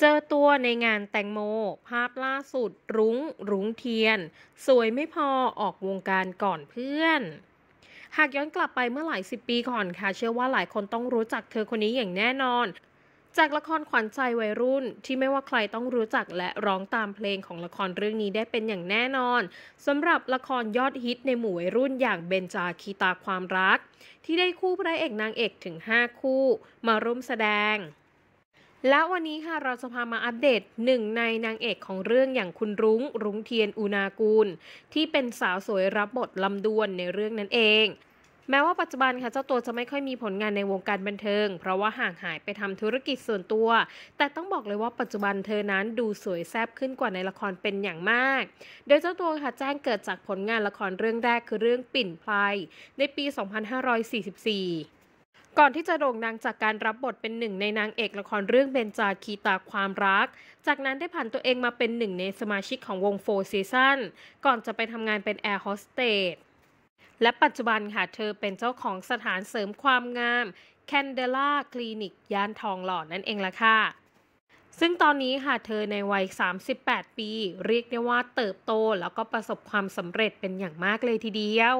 เจอตัวในงานแตงโมภาพล่าสุดรุง้ง รุ้งเทียน สวยไม่พอออกวงการก่อนเพื่อน หากย้อนกลับไปเมื่อหลายสิบปีก่อนค่ะเชื่อว่าหลายคนต้องรู้จักเธอคนนี้อย่างแน่นอน จากละครขวัญใจวัยรุ่น ที่ไม่ว่าใครต้องรู้จักและร้องตามเพลงของละครเรื่องนี้ได้เป็นอย่างแน่นอนสำหรับละครยอดฮิตในหมู่วัยรุ่นอย่างเบนจาคีตาความรัก ที่ได้คู่พระเอกนางเอกถึง5คู่ มาร่วมแสดงและวันนี้ค่ะเราจะพามาอัปเดตหนึ่งในนางเอกของเรื่องอย่างคุณรุง้ง รุ้งเทียนอุณากูล ที่เป็นสาวสวยรับบทลำดวนในเรื่องนั้นเองแม้ว่าปัจจุบันค่ะเจ้าตัวจะไม่ค่อยมีผลงานในวงการบันเทิง เพราะว่าห่างหายไปทำธุรกิจส่วนตัว แต่ต้องบอกเลยว่าปัจจุบันเธอนั้นดูสวยแซ่บขึ้นกว่าในละครเป็นอย่างมาก โดยเจ้าตัวค่ะแจ้งเกิดจากผลงานละครเรื่องแรกคือเรื่องปิ่นพลายในปี 2544ก่อนที่จะโด่งดังจากการรับบทเป็นหนึ่งในนางเอกละครเรื่องเบนจาคีตาความรัก จากนั้นได้ผ่านตัวเองมาเป็นหนึ่งในสมาชิกของวงโฟร์ซีซัน ก่อนจะไปทำงานเป็นแอร์โฮสเตส และปัจจุบันค่ะเธอเป็นเจ้าของสถานเสริมความงามแคนเดล่าคลินิกย่านทองหล่อนนั่นเองล่ะค่ะ ซึ่งตอนนี้ค่ะเธอในวัย 38 ปี เรียกได้ว่าเติบโตแล้วก็ประสบความสำเร็จเป็นอย่างมากเลยทีเดียว